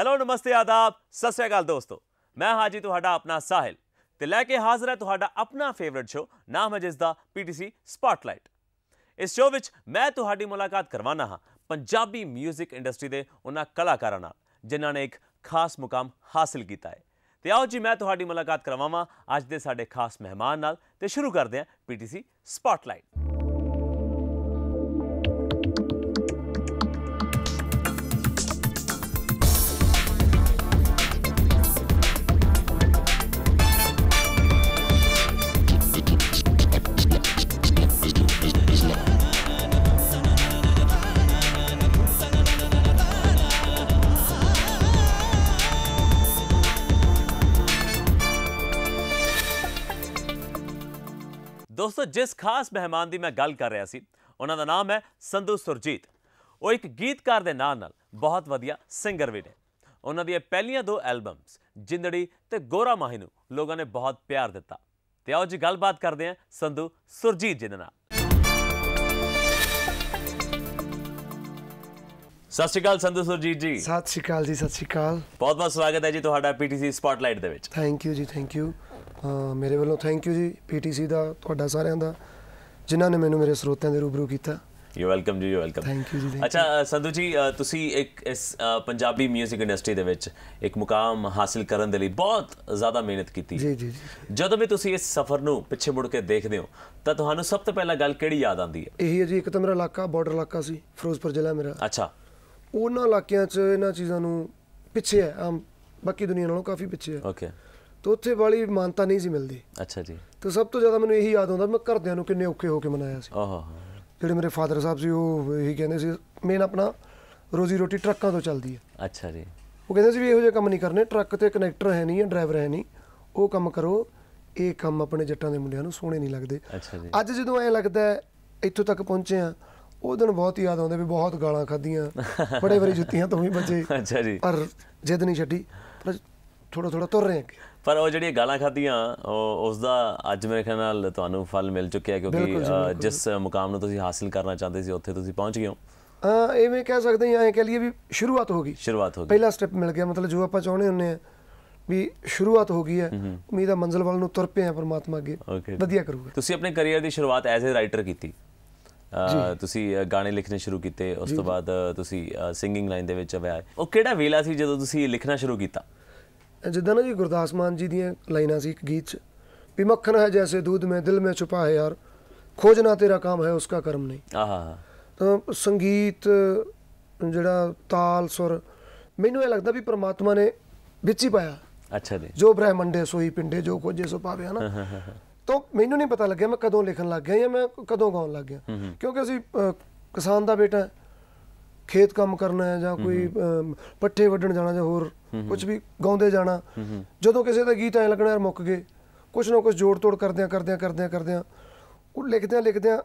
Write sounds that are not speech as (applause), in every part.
hello ਨਮਸਤੇ ਆਦਾਬ ਸਤਿ ਸ੍ਰੀ ਅਕਾਲ ਦੋਸਤੋ ਮੈਂ ਹਾਜੀ ਤੁਹਾਡਾ ਆਪਣਾ ਸਾਹਿਲ ਤੇ ਲੈ ਕੇ ਹਾਜ਼ਰ ਹੈ ਤੁਹਾਡਾ ਆਪਣਾ ਫੇਵਰਿਟ ਸ਼ੋ ਨਾਮ ਹੈ ਜਿਸ ਦਾ ਪੀਟੀਸੀ ਸਪਾਟਲਾਈਟ ਇਸ ਸ਼ੋ ਵਿੱਚ ਮੈਂ ਤੁਹਾਡੀ ਮੁਲਾਕਾਤ ਕਰਵਾਉਣਾ ਹਾਂ ਪੰਜਾਬੀ 뮤직 ਇੰਡਸਟਰੀ ਦੇ ਉਹਨਾਂ ਕਲਾਕਾਰਾਂ ਨਾਲ ਜਿਨ੍ਹਾਂ ਨੇ ਇੱਕ ਖਾਸ ਮੁਕਾਮ ਹਾਸਲ ਕੀਤਾ ਹੈ ਤੇ ਆਓ ਜੀ ਮੈਂ ਤੁਹਾਡੀ ਮੁਲਾਕਾਤ ਕਰਵਾਵਾਂ ਅੱਜ ਦੇ ਸਾਡੇ ਖਾਸ ਮਹਿਮਾਨ ਨਾਲ ਤੇ ਸ਼ੁਰੂ ਕਰਦੇ ਹਾਂ ਪੀਟੀਸੀ ਸਪਾਟਲਾਈਟ ਦੋਸਤੋ ਜਿਸ ਖਾਸ ਮਹਿਮਾਨ ਦੀ ਮੈਂ ਗੱਲ ਕਰ ਰਿਹਾ ਸੀ ਉਹਨਾਂ ਦਾ ਨਾਮ ਹੈ ਸੰਧੂ ਸੁਰਜੀਤ ਉਹ ਇੱਕ ਗੀਤਕਾਰ ਦੇ ਨਾਂ ਨਾਲ ਬਹੁਤ ਵਧੀਆ ਸਿੰਗਰ ਵੀ ਨੇ ਉਹਨਾਂ ਦੀਆਂ ਪਹਿਲੀਆਂ ਦੋ ਐਲਬਮਸ ਜਿੰਦੜੀ ਤੇ ਗੋਰਾ ਮਾਹੀ ਨੂੰ ਲੋਕਾਂ ਨੇ ਬਹੁਤ ਪਿਆਰ ਦਿੱਤਾ ਤੇ ਆਓ ਜੀ ਗੱਲਬਾਤ ਕਰਦੇ ਹਾਂ ਸੰਧੂ ਸੁਰਜੀਤ ਜੀ ਨਾਲ ਸਤਿ ਸ਼੍ਰੀ ਅਕਾਲ ਸੰਧੂ ਸੁਰਜੀਤ ਜੀ ਸਤਿ ਸ਼੍ਰੀ ਅਕਾਲ ਜੀ ਸਤਿ ਸ਼੍ਰੀ ਅਕਾਲ ਬਹੁਤ ਬਹੁਤ ਸਵਾਗਤ ਹੈ ਜੀ ਤੁਹਾਡਾ ਪੀਟੀਸੀ ਸਪੌਟਲਾਈਟ ਦੇ ਵਿੱਚ ਥੈਂਕ ਯੂ ਜੀ ਥੈਂਕ ਯੂ ਮੇਰੇ ਵੱਲੋਂ ਥੈਂਕ ਯੂ ਜੀ ਪੀਟੀਸੀ ਦਾ ਤੁਹਾਡਾ ਸਾਰਿਆਂ ਦਾ ਜਿਨ੍ਹਾਂ ਨੇ ਮੈਨੂੰ ਮੇਰੇ ਸਰੋਤਿਆਂ ਦੇ ਰੂਬਰੂ ਕੀਤਾ ਯੂ ਵੈਲਕਮ ਜੀ ਯੂ ਵੈਲਕਮ ਥੈਂਕ ਯੂ ਜੀ ਅੱਛਾ ਸੰਧੂ ਜੀ ਤੁਸੀਂ ਇੱਕ ਇਸ ਪੰਜਾਬੀ 뮤직 ਇੰਡਸਟਰੀ ਦੇ ਵਿੱਚ ਇੱਕ ਮੁਕਾਮ ਹਾਸਲ ਕਰਨ ਦੇ ਲਈ ਬਹੁਤ ਜ਼ਿਆਦਾ ਮਿਹਨਤ ਕੀਤੀ ਜੀ ਜੀ ਜਦੋਂ ਵੀ ਤੁਸੀਂ ਇਸ ਸਫ਼ਰ ਨੂੰ ਪਿੱਛੇ ਮੁੜ ਕੇ ਦੇਖਦੇ ਹੋ ਤਾਂ ਤੁਹਾਨੂੰ ਸਭ ਤੋਂ ਪਹਿਲਾਂ ਗੱਲ ਕਿਹੜੀ ਯਾਦ ਆਉਂਦੀ ਹੈ ਇਹੀ ਹੈ ਜੀ ਇੱਕ ਤਾਂ ਮੇਰਾ ਇਲਾਕਾ ਬਾਰਡਰ ਇਲਾਕਾ ਸੀ ਫਿਰੋਜ਼ਪੁਰ ਜ਼ਿਲ੍ਹਾ ਮੇਰਾ ਅੱਛਾ ਉਹਨਾਂ ਇਲਾਕਿਆਂ 'ਚ ਇਹਨਾਂ ਚੀਜ਼ਾਂ ਨੂੰ ਪਿੱਛੇ ਹੈ ਆਮ ਬਾਕੀ ਦੁਨੀਆ ਨਾਲੋਂ ਕਾਫੀ ਪਿੱਛੇ ਹੈ ਓਕੇ ਤੋ ਉੱਥੇ ਵਾਲੀ ਮਾਨਤਾ ਨਹੀਂ ਸੀ ਮਿਲਦੀ ਅੱਛਾ ਜੀ ਤੇ ਸਭ ਤੋਂ ਜ਼ਿਆਦਾ ਮੈਨੂੰ ਇਹੀ ਯਾਦ ਆਉਂਦਾ ਮੈਂ ਘਰਦਿਆਂ ਨੂੰ ਕਿੰਨੇ ਔਖੇ ਹੋ ਕੇ ਮਨਾਇਆ ਸੀ ਆਹ ਜਿਹੜੇ ਮੇਰੇ ਫਾਦਰ ਸਾਹਿਬ ਸੀ ਉਹ ਇਹੀ ਕਹਿੰਦੇ ਸੀ ਮੇਨ ਆਪਣਾ ਰੋਜ਼ੀ ਰੋਟੀ ਟਰੱਕਾਂ ਤੋਂ ਚੱਲਦੀ ਹੈ ਅੱਛਾ ਜੀ ਉਹ ਕਹਿੰਦੇ ਸੀ ਵੀ ਇਹੋ ਜਿਹੇ ਕੰਮ ਨਹੀਂ ਕਰਨੇ ਟਰੱਕ ਤੇ ਕਨੈਕਟਰ ਹੈ ਨਹੀਂ ਡਰਾਈਵਰ ਹੈ ਨਹੀਂ ਉਹ ਕੰਮ ਕਰੋ ਇਹ ਕੰਮ ਆਪਣੇ ਜੱਟਾਂ ਦੇ ਮੁੰਡਿਆਂ ਨੂੰ ਸੋਹਣੇ ਨਹੀਂ ਲੱਗਦੇ ਅੱਜ ਜਦੋਂ ਐ ਲੱਗਦਾ ਇੱਥੋਂ ਤੱਕ ਪਹੁੰਚੇ ਆ ਉਹ ਦਿਨ ਬਹੁਤ ਯਾਦ ਆਉਂਦੇ ਵੀ ਬਹੁਤ ਗਾਲਾਂ ਖਾਧੀਆਂ ਬੜੇ ਬੜੇ ਜੁੱਤੀਆਂ ਤੋਂ ਵੀ ਬਚੇ ਅੱਛਾ ਜੀ ਪਰ ਜਿੱਦ ਨਹੀਂ ਛੱਡੀ ਪਰ ਥੋੜਾ ਥੋੜਾ ਤੁਰ ਰਹੇ ਕਿ ਪਰ ਉਹ ਜਿਹੜੀਆਂ ਗਾਲਾਂ ਖਾਧੀਆਂ ਉਸ ਦਾ ਅੱਜ ਮੇਰੇ ਖਿਆਲ ਨਾਲ ਤੁਹਾਨੂੰ ਫਲ ਮਿਲ ਚੁੱਕਿਆ ਕਿਉਂਕਿ ਜਿਸ ਮੁਕਾਮ ਨੂੰ ਤੁਸੀਂ ਹਾਸਲ ਕਰਨਾ ਚਾਹੁੰਦੇ ਸੀ ਉੱਥੇ ਤੁਸੀਂ ਪਹੁੰਚ ਗਏ ਹੋ ਐਵੇਂ ਕਹਿ ਸਕਦੇ ਹਾਂ ਐਂ ਕਹ ਲਈਏ ਵੀ ਸ਼ੁਰੂਆਤ ਹੋ ਗਈ ਸ਼ੁਰੂਆਤ ਹੋ ਗਈ ਪਹਿਲਾ ਸਟੈਪ ਮਿਲ ਗਿਆ ਮਤਲਬ ਜੋ ਆਪਾਂ ਚਾਹੁੰਦੇ ਹੁੰਨੇ ਆ ਵੀ ਸ਼ੁਰੂਆਤ ਹੋ ਗਈ ਹੈ ਉਮੀਦ ਆ ਮੰਜ਼ਲ ਵੱਲ ਨੂੰ ਤੁਰ ਪਏ ਆ ਪਰਮਾਤਮਾ ਅੱਗੇ ਵਧੀਆ ਕਰੂਗਾ ਤੁਸੀਂ ਆਪਣੇ ਕੈਰੀਅਰ ਦੀ ਸ਼ੁਰੂਆਤ ਐਜ਼ ਅ ਰਾਈਟਰ ਕੀਤੀ ਤੁਸੀਂ ਗਾਣੇ ਲਿਖਣੇ ਸ਼ੁਰੂ ਕੀਤੇ ਉਸ ਤੋਂ ਬਾਅਦ ਤੁਸੀਂ ਸਿੰਗਿੰਗ ਲਾਈਨ ਦੇ ਵਿੱਚ ਆਏ ਉਹ ਕਿਹੜਾ ਵੇਲਾ ਸੀ ਜਦੋਂ ਤੁਸੀਂ ਲਿਖਣਾ ਸ਼ੁਰੂ ਕੀਤਾ ਜਿੱਦਾਂ ਨਾ ਜੀ ਗੁਰਦਾਸ ਮਾਨ ਜੀ ਦੀਆਂ ਲਾਈਨਾਂ ਸੀ ਇੱਕ ਗੀਤ 'ਚ ਵੀ ਮੱਖਣ ਹੈ ਜੈਸੇ ਦੁੱਧ ਮੈਂ ਦਿਲ ਮੈਂ ਛੁਪਾ ਹੈ ਯਾਰ ਖੋਜਣਾ ਤੇਰਾ ਕੰਮ ਹੈ ਉਸਕਾ ਕਰਮ ਨਹੀਂ ਆਹਾ ਤਾਂ ਸੰਗੀਤ ਜਿਹੜਾ ਤਾਲ ਸੁਰ ਮੈਨੂੰ ਇਹ ਲੱਗਦਾ ਵੀ ਪ੍ਰਮਾਤਮਾ ਨੇ ਵਿੱਚ ਹੀ ਪਾਇਆ ਅੱਛਾ ਜੀ ਜੋ ਬ੍ਰਹਮੰਡੇ ਸੋਈ ਪਿੰਡੇ ਜੋ ਖੋਜੇ ਸੋ ਪਾਵੇ ਹਨਾ ਤਾਂ ਮੈਨੂੰ ਨਹੀਂ ਪਤਾ ਲੱਗਿਆ ਮੈਂ ਕਦੋਂ ਲਿਖਣ ਲੱਗ ਗਿਆ ਜਾਂ ਮੈਂ ਕਦੋਂ ਗਾਉਣ ਲੱਗ ਗਿਆ ਕਿਉਂਕਿ ਅਸੀਂ ਕਿਸਾਨ ਦਾ ਬੇਟਾ ਖੇਤ ਕੰਮ ਕਰਨਾ ਹੈ ਜਾਂ ਕੋਈ ਪੱਠੇ ਵੱਢਣ ਜਾਣਾ ਜਾਂ ਹੋਰ ਕੁਝ ਵੀ ਗਾਉਂਦੇ ਜਾਣਾ ਜਦੋਂ ਕਿਸੇ ਦਾ ਗੀਤ ਐ ਲੱਗਣਾ ਯਾਰ ਮੁੱਕ ਗਏ ਕੁਝ ਨਾ ਕੁਝ ਜੋੜ ਤੋੜ ਕਰਦਿਆਂ ਕਰਦਿਆਂ ਕਰਦਿਆਂ ਕਰਦਿਆਂ ਉਹ ਲਿਖਦਿਆਂ ਲਿਖਦਿਆਂ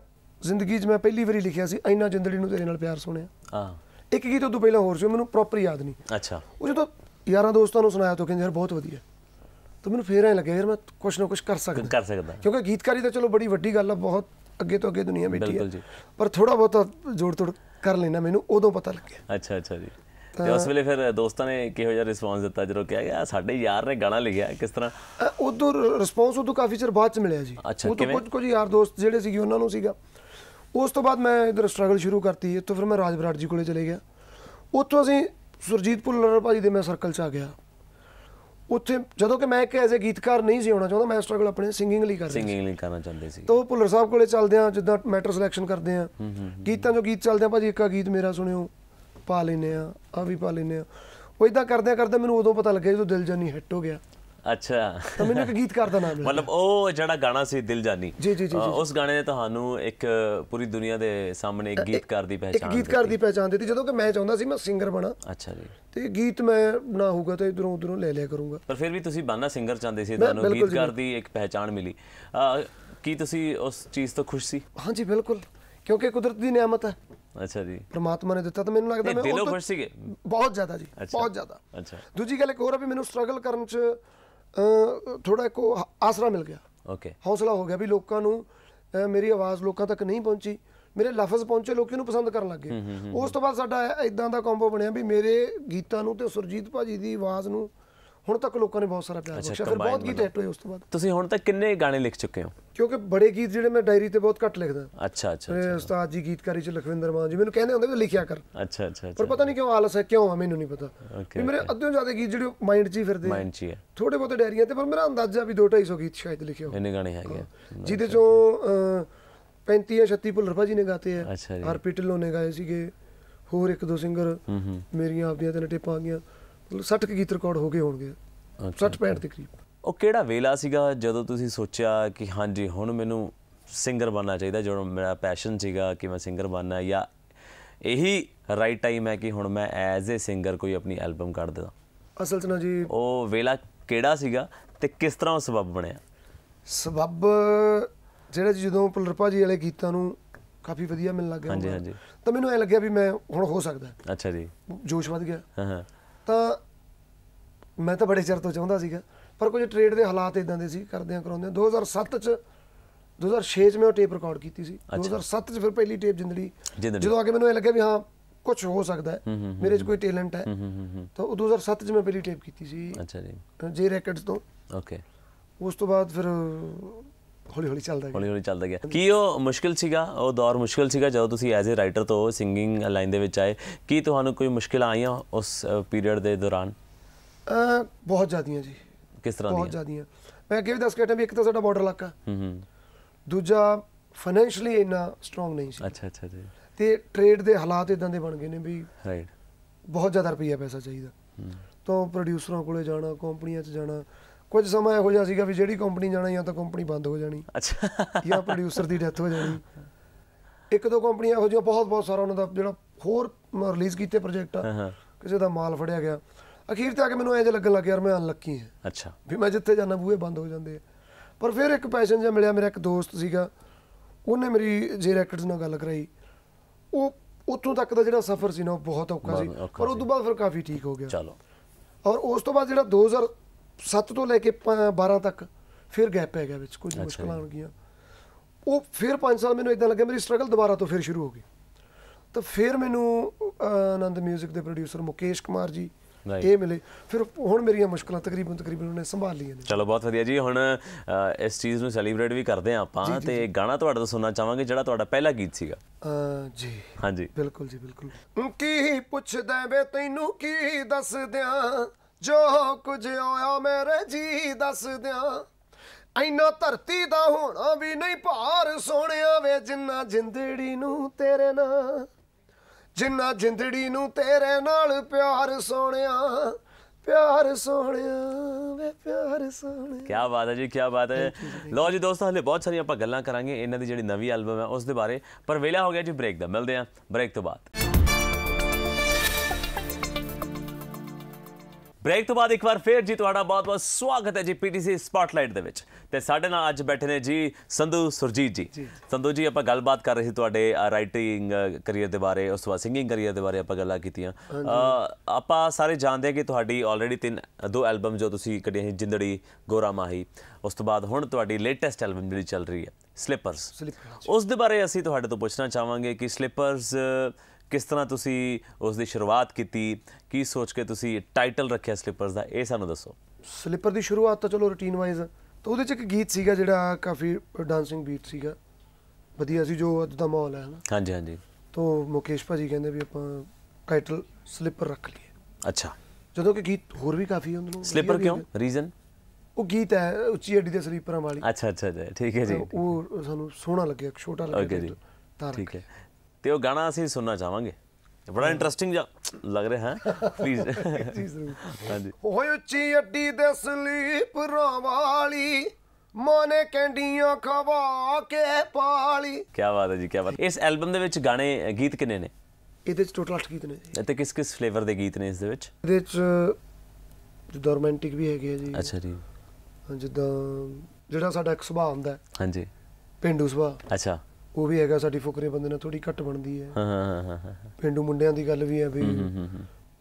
ਜ਼ਿੰਦਗੀ 'ਚ ਮੈਂ ਪਹਿਲੀ ਵਾਰੀ ਲਿਖਿਆ ਸੀ ਐਨਾ ਜਿੰਦੜੀ ਨੂੰ ਤੇਰੇ ਨਾਲ ਪਿਆਰ ਸੁਣਿਆ ਹਾਂ ਇੱਕ ਗੀਤ ਉਦੋਂ ਪਹਿਲਾਂ ਹੋਰ ਸੀ ਮੈਨੂੰ ਪ੍ਰੋਪਰ ਯਾਦ ਨਹੀਂ ਅੱਛਾ ਉਹ ਜਦੋਂ ਯਾਰਾਂ ਦੋਸਤਾਂ ਨੂੰ ਸੁਣਾਇਆ ਤਾਂ ਕਹਿੰਦੇ ਯਾਰ ਬਹੁਤ ਵਧੀਆ ਤਾਂ ਮੈਨੂੰ ਫੇਰ ਐ ਲੱਗਿਆ ਯਾਰ ਮੈਂ ਕੁਝ ਨਾ ਕੁਝ ਕਰ ਸਕਦਾ ਕਰ ਸਕਦਾ ਕਿਉਂਕਿ ਗੀਤਕਾਰੀ ਤਾਂ ਚਲੋ ਬੜੀ ਵੱਡੀ ਗੱਲ ਆ ਬਹੁਤ ਅੱਗੇ ਤੋਂ ਅੱਗੇ ਦੁਨੀਆ ਬੈਠੀ ਹੈ ਪਰ ਥੋੜਾ ਬਹੁਤ ਜੋੜ ਤੋੜ ਕਰ ਲੈਣਾ ਮੈਨੂੰ ਉਦੋਂ ਪਤਾ ਲੱਗਿਆ ਅੱਛਾ ਅੱਛਾ ਜੀ ਤੇ ਉਸ ਵੇਲੇ ਫਿਰ ਦੋਸਤਾਂ ਨੇ ਕਿਹੋ ਜਿਹਾ ਰਿਸਪੌਂਸ ਦਿੱਤਾ ਜਦੋਂ ਕਿਹਾ ਗਿਆ ਸਾਡੇ ਯਾਰ ਨੇ ਗਾਣਾ ਲਿਖਿਆ ਕਿਸ ਤਰ੍ਹਾਂ ਉਦੋਂ ਰਿਸਪੌਂਸ ਉਦੋਂ ਕਾਫੀ ਚਿਰ ਬਾਅਦ ਚ ਮਿਲਿਆ ਜੀ ਉਹ ਤੋਂ ਕੁਝ ਕੁਝ ਯਾਰ ਦੋਸਤ ਜਿਹੜੇ ਸੀਗੇ ਉਹਨਾਂ ਨੂੰ ਸੀਗਾ ਉਸ ਤੋਂ ਬਾਅਦ ਮੈਂ ਇਧਰ ਸਟਰਗਲ ਸ਼ੁਰੂ ਕਰਤੀ ਇਹ ਤੋਂ ਫਿਰ ਮੈਂ ਰਾਜ ਬਰਾੜ ਜੀ ਕੋਲੇ ਚਲੇ ਗਿਆ ਉੱਥੋਂ ਅਸੀਂ ਸੁਰਜੀਤ ਪੁੱਲਰ ਭਾਜੀ ਦੇ ਮੈਂ ਸਰਕਲ ਚ ਆ ਗਿਆ ਉੱਥੇ ਜਦੋਂ ਕਿ ਮੈਂ ਇੱਕ ਐਜ਼ ਅ ਗੀਤਕਾਰ ਨਹੀਂ ਸੀ ਹੋਣਾ ਚਾਹੁੰਦਾ ਮੈਂ ਸਟਰਗਲ ਆਪਣੇ ਸਿੰਗਿੰਗ ਲਈ ਕਰ ਰਿਹਾ ਸੀ ਸਿੰਗਿੰਗ ਲਈ ਕਰਨਾ ਚਾਹੁੰਦੇ ਸੀ ਤਾਂ ਪੁਲਰ ਸਾਹਿਬ ਕੋਲੇ ਚੱਲਦੇ ਆ ਜਿੱਦਾਂ ਮੈਟਰ ਸਿਲੈਕਸ਼ਨ ਕਰਦੇ ਆ ਗੀਤਾਂ ਜੋ ਗੀਤ ਚੱਲਦੇ ਆ ਭਾਜੀ ਇੱਕਾ ਗੀਤ ਮੇਰਾ ਸੁਣਿਓ ਪਾ ਲੈਨੇ ਆ ਆ ਵੀ ਪਾ ਲੈਨੇ ਆ ਉਹ ਇਦਾਂ ਕਰਦੇ ਕਰਦੇ ਮੈਨੂੰ ਉਦੋਂ ਪਤਾ ਲੱਗਿਆ ਜਦੋਂ ਦਿਲ ਜਾਨੀ ਹਿੱਟ ਹੋ ਗਿਆ ਅੱਛਾ ਤਾਂ ਮੈਨੂੰ ਇੱਕ ਗੀਤਕਾਰ ਦਾ ਨਾਮ ਮਤਲਬ ਉਹ ਜਿਹੜਾ ਗਾਣਾ ਸੀ ਦਿਲ ਜਾਨੀ ਜੀ ਜੀ ਜੀ ਉਸ ਗਾਣੇ ਨੇ ਤੁਹਾਨੂੰ ਇੱਕ ਪੂਰੀ ਦੁਨੀਆ ਦੇ ਸਾਹਮਣੇ ਇੱਕ ਗੀਤਕਾਰ ਦੀ ਪਹਿਚਾਣ ਇੱਕ ਗੀਤਕਾਰ ਦੀ ਪਹਿਚਾਣ ਦਿੱਤੀ ਜਦੋਂ ਕਿ ਮੈਂ ਚਾਹੁੰਦਾ ਸੀ ਮੈਂ ਸਿੰਗਰ ਬਣਾ ਅੱਛਾ ਜੀ ਤੇ ਗੀਤ ਮੈਂ ਬਣਾ ਹੋਊਗਾ ਤੇ ਇਧਰੋਂ ਉਧਰੋਂ ਲੈ ਲਿਆ ਕਰੂੰਗਾ ਪਰ ਫਿਰ ਵੀ ਤੁਸੀਂ ਬਾਨਾ ਸਿੰਗਰ ਚਾਹੁੰਦੇ ਸੀ ਤੁਹਾਨੂੰ ਗੀਤਕਾਰ ਦੀ ਇੱਕ ਪਹਿਚਾਣ ਮਿਲੀ ਕੀ ਤੁਸੀਂ ਉਸ ਚੀਜ਼ ਤੋਂ ਖੁਸ਼ ਸੀ ਹਾਂਜੀ ਬਿਲਕੁਲ ਕਿਉਂਕਿ ਕੁਦਰਤ ਦੀ ਨਿਆਮਤ ਹੈ ਅੱਛਾ ਜੀ ਪ੍ਰਮਾਤਮਾ ਨੇ ਦਿੱਤਾ ਤਾਂ ਮੈਨੂੰ ਲੱਗਦਾ ਮੈਂ ਦਿਲੋਂ ਖੁਸ਼ ਸੀਗੇ ਬਹੁਤ ਜ਼ਿਆਦਾ ਜੀ ਬਹੁਤ ਜ਼ਿਆਦਾ ਅੱਛਾ ਦੂਜੀ ਗੱਲ ਇੱਕ ਹੋਰ ਆ ਵੀ ਮੈਨੂੰ ਸਟਰਗਲ ਕਰਨ 'ਚ ਥੋੜਾ ਇੱਕ ਆਸਰਾ ਮਿਲ ਗਿਆ ਓਕੇ ਹੌਸਲਾ ਹੋ ਗਿਆ ਵੀ ਲੋਕਾਂ ਨੂੰ ਮੇਰੀ ਆਵਾਜ਼ ਲੋਕਾਂ ਤੱਕ ਨਹੀਂ ਪਹੁੰਚੀ ਮੇਰੇ ਲਫ਼ਜ਼ ਪਹੁੰਚੇ ਲੋਕੀ ਨੂੰ ਪਸੰਦ ਕਰਨ ਲੱਗੇ ਉਸ ਤੋਂ ਬਾਅਦ ਸਾਡਾ ਇਦਾਂ ਦਾ ਕੰਬੋ ਬਣਿਆ ਵੀ ਮੇਰੇ ਗੀਤਾਂ ਨੂੰ ਤੇ ਸੁਰਜੀਤ ਭਾਜੀ ਦੀ ਆਵਾਜ਼ ਨੂੰ ਹੁਣ ਤੱਕ ਲੋਕਾਂ ਨੇ ਬਹੁਤ ਸਾਰਾ ਪਿਆਰ ਬਖਸ਼ਿਆ ਫਿਰ ਬਹੁਤ ਗੀਤ ਹਿੱਟ ਹੋਏ ਉਸ ਤੋਂ ਬਾਅਦ ਤੁਸੀਂ ਹੁਣ ਤੱਕ ਕਿੰਨੇ ਗਾਣੇ ਲਿਖ ਚੁੱਕੇ ਹੋ ਕਿਉਂਕਿ ਬੜੇ ਗੀਤ ਜਿਹੜੇ ਮੈਂ ਡਾਇਰੀ ਤੇ ਬਹੁਤ ਘੱਟ ਲਿਖਦਾ ਅੱਛਾ ਅੱਛਾ ਉਸਤਾਦ ਜੀ ਗੀਤਕਾਰੀ ਚ ਲਖਵਿੰਦਰ ਮਾਨ ਜੀ ਮੈਨੂੰ ਕਹਿੰਦੇ ਹੁੰਦੇ ਵੀ ਲਿਖਿਆ ਕਰ ਅੱਛਾ ਅੱਛਾ ਪਰ ਪਤਾ ਨਹੀਂ ਕਿਉਂ ਆਲਸ ਹੈ ਕਿਉਂ ਆ ਮੈਨੂੰ ਨਹੀਂ ਪਤਾ ਵੀ ਮੇਰੇ ਅੱਧੋਂ ਜ਼ਿਆਦਾ ਗੀਤ ਜਿਹੜੇ ਮਾਈਂਡ 'ਚ ਹੀ ਫਿਰਦੇ ਮਾਈਂਡ 'ਚ ਹੈ ਥੋੜੇ ਬਹੁਤੇ ਡਾਇਰੀਆਂ ਤੇ ਪਰ ਮੇਰਾ ਅੰਦਾਜ਼ਾ ਵੀ 2 250 ਗੀਤ ਸ਼ਾਇਦ ਲਿਖੇ ਇੰਨੇ ਗਾਣੇ ਹੈਗੇ ਜਿਹਦੇ ਚੋਂ 35 ਜਾਂ 36 ਭੁੱਲਰ ਭਾਜੀ ਨੇ ਗਾਤੇ ਆ ਹਰਪੀ ਢਿੱਲੋਂ ਨੇ ਗਾਏ ਸੀਗੇ ਹੋਰ ਇੱਕ ਦੋ ਸਿੰਗਰ ਮੇਰੀਆਂ ਆਪਦੀਆਂ ਤੇ ਨਟੇ ਪਾ ਗਈਆਂ ਮਤਲਬ 60 ਗੀਤ ਰਿਕਾਰਡ ਹੋ ਗਏ ਹੋਣਗੇ 60 65 ਦੇ ਕਰੀਬ ਉਹ ਕਿਹੜਾ ਵੇਲਾ ਸੀਗਾ ਜਦੋਂ ਤੁਸੀਂ ਸੋਚਿਆ ਕਿ ਹਾਂਜੀ ਹੁਣ ਮੈਨੂੰ ਸਿੰਗਰ ਬਣਨਾ ਚਾਹੀਦਾ ਜਦੋਂ ਮੇਰਾ ਪੈਸ਼ਨ ਸੀਗਾ ਕਿ ਮੈਂ ਸਿੰਗਰ ਬਣਨਾ ਜਾਂ ਇਹੀ ਰਾਈਟ ਟਾਈਮ ਹੈ ਕਿ ਹੁਣ ਮੈਂ ਐਜ਼ ਅ ਸਿੰਗਰ ਕੋਈ ਆਪਣੀ ਐਲਬਮ ਕੱਢ ਦਵਾਂ ਅਸਲ 'ਚ ਨਾ ਜੀ ਉਹ ਵੇਲਾ ਕਿਹੜਾ ਸੀਗਾ ਤੇ ਕਿਸ ਤਰ੍ਹਾਂ ਉਹ ਸਬਬ ਬਣਿਆ ਸਬਬ ਜਿਹੜਾ ਜਦੋਂ ਪੁਲਰਪਾ ਜੀ ਵਾਲੇ ਗੀਤਾਂ ਨੂੰ ਕਾਫੀ ਵਧੀਆ ਮਿਲਣ ਲੱਗ ਹਾਂਜੀ ਹਾਂਜੀ ਤਾਂ ਮੈਨੂੰ ਐ ਲੱਗਿਆ ਵੀ ਮੈਂ ਹੁਣ ਹੋ ਸਕਦਾ ਅੱਛਾ ਜੀ ਜੋਸ਼ ਵੱਧ ਗਿਆ ਹਾਂ ਹਾਂ ਤਾਂ ਮੈਂ ਤਾਂ ਬੜੇ ਚਿਰ ਤੋਂ ਚਾਹੁੰਦਾ ਸੀਗਾ ਪਰ ਕੁਝ ਟ੍ਰੇਡ ਦੇ ਹਾਲਾਤ ਇਦਾਂ ਦੇ ਸੀ ਕਰਦਿਆਂ ਕਰਾਉਂਦੇ 2007 ਚ 2006 ਚ ਮੈਂ ਉਹ ਟੇਪ ਰਿਕਾਰਡ ਕੀਤੀ ਸੀ 2007 ਚ ਫਿਰ ਪਹਿਲੀ ਟੇਪ ਜਿੰਦੜੀ ਜਦੋਂ ਆ ਕੇ ਮੈਨੂੰ ਇਹ ਲੱਗਿਆ ਵੀ ਹਾਂ ਕੁਝ ਹੋ ਸਕਦਾ ਹੈ ਮੇਰੇ 'ਚ ਕੋਈ ਟੈਲੈਂਟ ਹੈ ਤਾਂ ਉਹ 2007 ਚ ਮੈਂ ਪਹਿਲੀ ਟੇਪ ਕੀਤੀ ਸੀ ਅੱਛਾ ਜੀ ਜੇ ਰੈਕਟਸ ਤੋਂ ਓਕੇ ਉਸ ਤੋਂ ਬਾਅਦ ਫਿਰ ਹੌਲੀ ਹੌਲੀ ਚੱਲਦਾ ਗਿਆ ਹੌਲੀ ਹੌਲੀ ਚੱਲਦਾ ਗਿਆ ਕੀ ਉਹ ਮੁਸ਼ਕਿਲ ਸੀਗਾ ਉਹ ਦੌਰ ਮੁਸ਼ਕਿਲ ਸੀਗਾ ਜਦੋਂ ਤੁਸੀਂ ਐਜ਼ ਅ ਰਾਈਟਰ ਤੋਂ ਸਿੰਗਿੰਗ ਲਾਈਨ ਦੇ ਵਿੱਚ ਆਏ ਕੀ ਤੁਹਾਨੂੰ ਕੋਈ ਮੁਸ਼ਕਿਲਾਂ ਆਈਆਂ ਉਸ ਪੀਰੀਅਡ ਦੇ ਦੌਰਾਨ ਬਹੁਤ ਜ਼ਿਆਦੀਆਂ ਜੀ ਕਿਸ ਤਰ੍ਹਾਂ ਦੀਆਂ ਬਹੁਤ ਜ਼ਿਆਦੀਆਂ ਮੈਂ ਕਿਹਾ ਵੀ ਦੱਸ ਕੇ ਵੀ ਇੱਕ ਤਾਂ ਸਾਡਾ ਬਾਰਡਰ ਇਲਾਕਾ ਹੂੰ ਹੂੰ ਦੂਜਾ ਫਾਈਨੈਂਸ਼ਲੀ ਇੰਨਾ ਸਟਰੋਂਗ ਨਹੀਂ ਸੀ ਅੱਛਾ ਅੱਛਾ ਜੀ ਤੇ ਟ੍ਰੇਡ ਦੇ ਹਾਲਾਤ ਇਦਾਂ ਦੇ ਬਣ ਗਏ ਨੇ ਵੀ ਰਾਈਟ ਬਹੁਤ ਜ਼ਿਆਦਾ ਰੁਪਈਆ ਪੈਸਾ ਚਾਹੀਦਾ ਤੋਂ ਪ੍ਰੋਡਿਊਸਰਾਂ ਕੋਲੇ ਜਾਣਾ ਕੰਪਨੀਆਂ 'ਚ ਜਾਣਾ ਕੁਝ ਸਮਾਂ ਇਹੋ ਜਿਹਾ ਸੀਗਾ ਵੀ ਜਿਹੜੀ ਕੰਪਨੀ ਜਾਣਾ ਜਾਂ ਤਾਂ ਕੰਪਨੀ ਬੰਦ ਹੋ ਜਾਣੀ ਅੱਛਾ ਜਾਂ ਪ੍ਰੋਡਿਊਸਰ ਦੀ ਡੈਥ ਹੋ ਜਾਣੀ ਇੱਕ ਦੋ ਕੰਪਨੀਆਂ ਇਹੋ ਜਿਹੀਆਂ ਬਹੁਤ ਬਹੁਤ ਸਾਰਾ ਉਹਨਾਂ ਦਾ ਜਿਹੜਾ ਹੋਰ ਰਿਲੀਜ਼ ਕੀਤੇ ਪ੍ਰੋਜੈਕਟ ਆ ਕਿਸੇ ਦਾ ਮਾਲ ਫੜਿਆ ਗਿਆ ਅਖੀਰ ਤੇ ਆ ਕੇ ਮੈਨੂੰ ਐਂ ਜਿਹਾ ਲੱਗਣ ਲੱਗ ਯਾਰ ਮੈਂ ਅਨਲੱਕੀ ਹਾਂ ਅੱਛਾ ਵੀ ਮੈਂ ਜਿੱਥੇ ਜਾਣਾ ਬੂਹੇ ਬੰਦ ਹੋ ਜਾਂਦੇ ਆ ਪਰ ਫਿਰ ਇੱਕ ਪੈਸ਼ਨ ਜਿਹਾ ਮਿਲਿਆ ਮੇਰਾ ਇੱਕ ਦੋਸਤ ਸੀਗਾ ਉਹਨੇ ਮੇਰੀ ਜੇ ਰੈਕਟਰਸ ਨਾਲ ਗੱਲ ਕਰਾਈ ਉਹ ਉੱਥੋਂ ਤੱਕ ਦਾ ਜਿਹੜਾ ਸਫ਼ਰ ਸੀ ਨਾ ਉਹ ਬਹੁਤ ਔਖਾ ਸੀ ਪਰ ਉਸ ਤੋਂ ਬਾਅਦ ਫਿਰ ਕਾਫੀ ਠੀਕ ਹੋ ਗਿਆ ਚਲੋ ਔਰ ਉਸ ਤੋਂ ਬਾਅਦ ਜਿਹੜਾ 2007 ਤੋਂ ਲੈ ਕੇ 12 ਤੱਕ ਫਿਰ ਗੈਪ ਪੈ ਗਿਆ ਵਿੱਚ ਕੁਝ ਮੁਸ਼ਕਲਾਂ ਹੋ ਗਈਆਂ ਉਹ ਫਿਰ 5 ਸਾਲ ਮੈਨੂੰ ਇਦਾਂ ਲੱਗਿਆ ਮੇਰੀ ਸਟਰਗਲ ਦੁਬਾਰਾ ਤੋਂ ਫਿਰ ਸ਼ੁਰੂ ਹੋ ਗਈ ਤਾਂ ਫਿਰ ਮੈਨੂੰ ਆਨੰਦ 뮤직 ਦੇ ਪ੍ਰੋਡਿਊਸਰ ਮੁਕੇਸ਼ ਕੁਮਾਰ ਜੀ ਇਹ ਮਿਲੇ ਫਿਰ ਹੁਣ ਮੇਰੀਆਂ ਮੁਸ਼ਕਲਾਂ ਤਕਰੀਬਨ ਤਕਰੀਬਨ ਉਹਨੇ ਸੰਭਾਲ ਲਈਆਂ ਨੇ ਚਲੋ ਬਹੁਤ ਵਧੀਆ ਜੀ ਹੁਣ ਇਸ ਚੀਜ਼ ਨੂੰ ਸੈਲੀਬ੍ਰੇਟ ਵੀ ਕਰਦੇ ਆ ਆਪਾਂ ਤੇ ਗਾਣਾ ਤੁਹਾਡਾ ਤੋਂ ਸੁਣਨਾ ਚਾਹਾਂਗੇ ਜਿਹੜਾ ਤੁਹਾਡਾ ਪਹਿਲਾ ਗੀਤ ਸੀਗਾ ਜੀ ਹਾਂਜੀ ਬਿਲਕੁਲ ਜੀ ਬਿਲਕੁਲ ਕੀ ਪੁੱਛਦਾ ਵੇ ਤੈਨੂੰ ਕੀ ਦੱਸ ਦਿਆਂ ਜੋ ਕੁਝ ਹੋਇਆ ਮੇਰੇ ਜੀ ਦੱਸ ਦਿਆਂ ਐਨਾ ਧਰਤੀ ਦਾ ਹੋਣਾ ਵੀ ਨਹੀਂ ਭਾਰ ਸੋਹਣਿਆ ਵੇ ਜਿੰਨਾ ਜਿੰਦੜੀ ਨੂੰ ਤੇਰੇ ਨਾਲ ਜਿੰਨਾ ਜਿੰਦੜੀ ਨੂੰ ਤੇਰੇ ਨਾਲ ਪਿਆਰ ਸੋਹਣਿਆ ਪਿਆਰ ਸੋਹਣਿਆ ਵੇ ਪਿਆਰ ਸੋਹਣਿਆ ਕੀ ਬਾਤ ਹੈ ਜੀ ਕੀ ਬਾਤ ਹੈ ਲੋ ਜੀ ਦੋਸਤੋ ਹਲੇ ਬਹੁਤ ਸਾਰੀਆਂ ਆਪਾਂ ਗੱਲਾਂ ਕਰਾਂਗੇ ਇਹਨਾਂ ਦੀ ਜਿਹੜੀ ਨਵੀਂ ਐਲਬਮ ਹੈ ਉਸ ਦੇ ਬਾਰੇ ਪਰ ਵੇਲਾ ਹੋ ਗਿਆ ਜੀ ਬ੍ਰੇਕ ਦਾ ਮਿਲਦੇ ਆਂ ਬ੍ਰੇਕ ਤੋਂ ਬਾਅਦ ਬ੍ਰੇਕ ਤੋਂ ਬਾਅਦ ਇੱਕ ਵਾਰ ਫੇਰ ਜੀ ਤੁਹਾਡਾ ਬਹੁਤ-ਬਹੁਤ ਸਵਾਗਤ ਹੈ ਜੀ ਪੀਟੀਸੀ ਸਪਾਟਲਾਈਟ ਦੇ ਵਿੱਚ ਤੇ ਸਾਡੇ ਨਾਲ ਅੱਜ ਬੈਠੇ ਨੇ ਜੀ ਸੰਧੂ ਸੁਰਜੀਤ ਜੀ ਸੰਧੂ ਜੀ ਆਪਾਂ ਗੱਲਬਾਤ ਕਰ ਰਹੇ ਸੀ ਤੁਹਾਡੇ ਰਾਈਟਿੰਗ ਕਰੀਅਰ ਦੇ ਬਾਰੇ ਉਸ ਤੋਂ ਬਾਅਦ ਸਿੰਗਿੰਗ ਕਰੀਅਰ ਦੇ ਬਾਰੇ ਆਪਾਂ ਗੱਲਾਂ ਕੀਤੀਆਂ ਆਪਾਂ ਸਾਰੇ ਜਾਣਦੇ ਹਾਂ ਕਿ ਤੁਹਾਡੀ ਆਲਰੇਡੀ ਤਿੰਨ ਦੋ ਐਲਬਮ ਜੋ ਤੁਸੀਂ ਕੱਢਿਆ ਸੀ ਜਿੰਦੜੀ ਗੋਰਾ ਮਾਹੀ ਉਸ ਤੋਂ ਬਾਅਦ ਹੁਣ ਤੁਹਾਡੀ ਲੇਟੈਸਟ ਐਲਬਮ ਜਿਹੜੀ ਚੱਲ ਰਹੀ ਹੈ ਸਲਿਪਰਸ ਉਸ ਦੇ ਬਾਰੇ ਅਸੀਂ ਤੁਹਾਡੇ ਤੋਂ ਪੁੱਛਣਾ ਚਾਹਾਂਗੇ ਕਿ ਸਲਿਪਰਸ ਕਿਸ ਤਰ੍ਹਾਂ ਤੁਸੀਂ ਉਸ ਦੀ ਸ਼ੁਰੂਆਤ ਕੀਤੀ ਕੀ ਸੋਚ ਕੇ ਤੁਸੀਂ ਟਾਈਟਲ ਰੱਖਿਆ ਸਲੀਪਰਸ ਦਾ ਇਹ ਸਾਨੂੰ ਦੱਸੋ ਸਲੀਪਰ ਦੀ ਸ਼ੁਰੂਆਤ ਤਾਂ ਚਲੋ ਰੁਟੀਨ ਵਾਈਜ਼ ਤਾਂ ਉਹਦੇ ਚ ਇੱਕ ਗੀਤ ਸੀਗਾ ਜਿਹੜਾ ਕਾਫੀ ਡਾਂਸਿੰਗ ਬੀਟ ਸੀਗਾ ਵਧੀਆ ਸੀ ਜੋ ਅੱਜ ਦਾ ਮਾਹੌਲ ਹੈ ਨਾ ਹਾਂਜੀ ਹਾਂਜੀ ਤੋਂ ਮੁਕੇਸ਼ ਭਾਜੀ ਕਹਿੰਦੇ ਵੀ ਆਪਾਂ ਟਾਈਟਲ ਸਲੀਪਰ ਰੱਖ ਲਈਏ ਅੱਛਾ ਜਦੋਂ ਕਿ ਗੀਤ ਹੋਰ ਵੀ ਕਾਫੀ ਹੁੰਦੇ ਨੇ ਸਲੀਪਰ ਕਿਉਂ ਰੀਜ਼ਨ ਉਹ ਗੀਤ ਹੈ ਉੱਚੀ ਅੱਡੀ ਦੇ ਸਲੀਪਰਾਂ ਵਾਲੀ ਅੱਛਾ ਅੱਛਾ ਠੀਕ ਹੈ ਜੀ ਉਹ ਸਾਨੂੰ ਸੋਹਣਾ ਲੱਗਿਆ ਛੋਟਾ ਲੱਗਿਆ ਠੀਕ ਹੈ ਤੇ ਉਹ ਗਾਣਾ ਅਸੀਂ ਸੁਣਨਾ ਚਾਹਾਂਗੇ ਬੜਾ ਇੰਟਰਸਟਿੰਗ ਜਾ ਲੱਗ ਰਿਹਾ ਹੈ ਪਲੀਜ਼ (laughs) ਹਾਂਜੀ ਓਏ ਉੱਚੀ ਅੱਡੀ ਦੇ ਸਲੀਪ ਰਵਾਲੀ ਮੋਨੇ ਕੈਂਡੀਆਂ ਖਵਾ ਕੇ ਪਾਲੀ ਕੀ ਬਾਤ ਹੈ ਜੀ ਕੀ ਬਾਤ ਇਸ ਐਲਬਮ ਦੇ ਵਿੱਚ ਗਾਣੇ ਗੀਤ ਕਿੰਨੇ ਨੇ ਇਹਦੇ ਵਿੱਚ ਟੋਟਲ 8 ਗੀਤ ਨੇ ਤੇ ਕਿਸ ਕਿਸ ਫਲੇਵਰ ਦੇ ਗੀਤ ਨੇ ਇਸ ਦੇ ਵਿੱਚ ਇਹਦੇ ਵਿੱਚ ਜੋ ਰੋਮਾਂਟਿਕ ਵੀ ਹੈਗੇ ਆ ਜੀ ਅੱਛਾ ਜੀ ਜਿੱਦਾਂ ਜਿਹੜਾ ਸਾਡਾ ਇੱਕ ਸੁਭਾਅ ਹੁੰਦਾ ਹੈ ਹਾਂਜੀ ਪਿੰਡੂ ਸੁਭਾਅ ਅੱਛਾ ਉਹ ਵੀ ਹੈਗਾ ਸਾਡੀ ਫੁਕਰੇ ਬੰਦੇ ਨਾਲ ਥੋੜੀ ਘੱਟ ਬਣਦੀ ਹੈ ਹਾਂ ਹਾਂ ਹਾਂ ਹਾਂ ਪਿੰਡੂ ਮੁੰਡਿਆਂ ਦੀ ਗੱਲ ਵੀ ਹੈ ਵੀ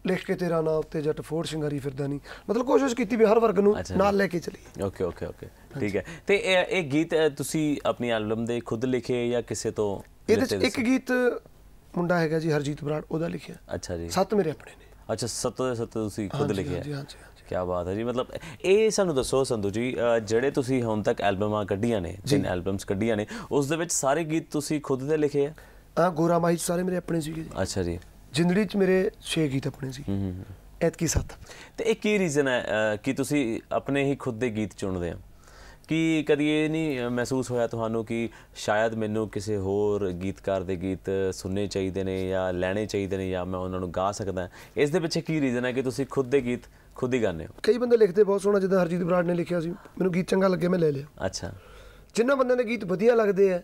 ਲਿਖ ਕੇ ਤੇਰਾ ਨਾਮ ਉੱਤੇ ਜੱਟ ਫੋਰ ਸ਼ਿੰਗਾਰੀ ਫਿਰਦਾ ਨਹੀਂ ਮਤਲਬ ਕੋਸ਼ਿਸ਼ ਕੀਤੀ ਵੀ ਹਰ ਵਰਗ ਨੂੰ ਨਾਲ ਲੈ ਕੇ ਚਲੀ ਓਕੇ ਓਕੇ ਓਕੇ ਠੀਕ ਹੈ ਤੇ ਇਹ ਗੀਤ ਤੁਸੀਂ ਆਪਣੀ ਐਲਬਮ ਦੇ ਖੁਦ ਲਿਖੇ ਜਾਂ ਕਿਸੇ ਤੋਂ ਇਹਦੇ ਇੱਕ ਗੀਤ ਮੁੰਡਾ ਹੈਗਾ ਜੀ ਹਰਜੀਤ ਬਰਾੜ ਉਹਦਾ ਲਿਖਿਆ ਅੱਛਾ ਜੀ ਸੱਤ ਮੇਰੇ ਆਪਣੇ ਨੇ ਅੱਛਾ ਸੱਤ ਦੇ ਸੱਤ ਤੁਸੀਂ ਖੁਦ ਲਿਖਿਆ ਜੀ ਹਾਂ ਜੀ ਕੀ ਬਾਤ ਹੈ ਜੀ ਮਤਲਬ ਇਹ ਸਾਨੂੰ ਦੱਸੋ ਸੰਧੂ ਜੀ ਜਿਹੜੇ ਤੁਸੀਂ ਹੁਣ ਤੱਕ ਐਲਬਮਾਂ ਕੱਢੀਆਂ ਨੇ ਜਿਨ ਐਲਬਮਸ ਕੱਢੀਆਂ ਨੇ ਉਸ ਦੇ ਵਿੱਚ ਸਾਰੇ ਗੀਤ ਤੁਸੀਂ ਖੁਦ ਦੇ ਲਿਖੇ ਆ ਆ ਗੋਰਾ ਮਾਈ ਸਾਰੇ ਮੇਰੇ ਆਪਣੇ ਸੀਗੇ ਜੀ ਅੱਛਾ ਜੀ ਜਿੰਦੜੀ ਚ ਮੇਰੇ 6 ਗੀਤ ਆਪਣੇ ਸੀ ਹੂੰ ਹੂੰ ਐਤ ਕੀ ਸਾਥ ਤੇ ਇਹ ਕੀ ਰੀਜ਼ਨ ਹੈ ਕਿ ਤੁਸੀਂ ਆਪਣੇ ਹੀ ਖੁਦ ਦੇ ਗੀਤ ਚੁਣਦੇ ਆ ਕਿ ਕਦੀ ਇਹ ਨਹੀਂ ਮਹਿਸੂਸ ਹੋਇਆ ਤੁਹਾਨੂੰ ਕਿ ਸ਼ਾਇਦ ਮੈਨੂੰ ਕਿਸੇ ਹੋਰ ਗੀਤਕਾਰ ਦੇ ਗੀਤ ਸੁਣਨੇ ਚਾਹੀਦੇ ਨੇ ਜਾਂ ਲੈਣੇ ਚਾਹੀਦੇ ਨੇ ਜਾਂ ਮੈਂ ਉਹਨਾਂ ਨੂੰ ਗਾ ਸਕਦਾ ਇਸ ਦੇ ਪਿੱਛੇ ਕੀ ਰੀਜ਼ਨ ਹੈ ਕਿ ਤੁਸੀਂ ਖੁਦ ਦੇ ਗੀਤ ਖੁਦ ਹੀ ਗਾਣੇ ਹੋ ਕਈ ਬੰਦੇ ਲਿਖਦੇ ਬਹੁਤ ਸੋਹਣਾ ਜਿੱਦਾਂ ਹਰਜੀਤ ਬਰਾੜ ਨੇ ਲਿਖਿਆ ਸੀ ਮੈਨੂੰ ਗੀਤ ਚੰਗਾ ਲੱਗਿਆ ਮੈਂ ਲੈ ਲਿਆ ਅੱਛਾ ਜਿੰਨਾ ਬੰਦੇ ਦੇ ਗੀਤ ਵਧੀਆ ਲੱਗਦੇ ਆ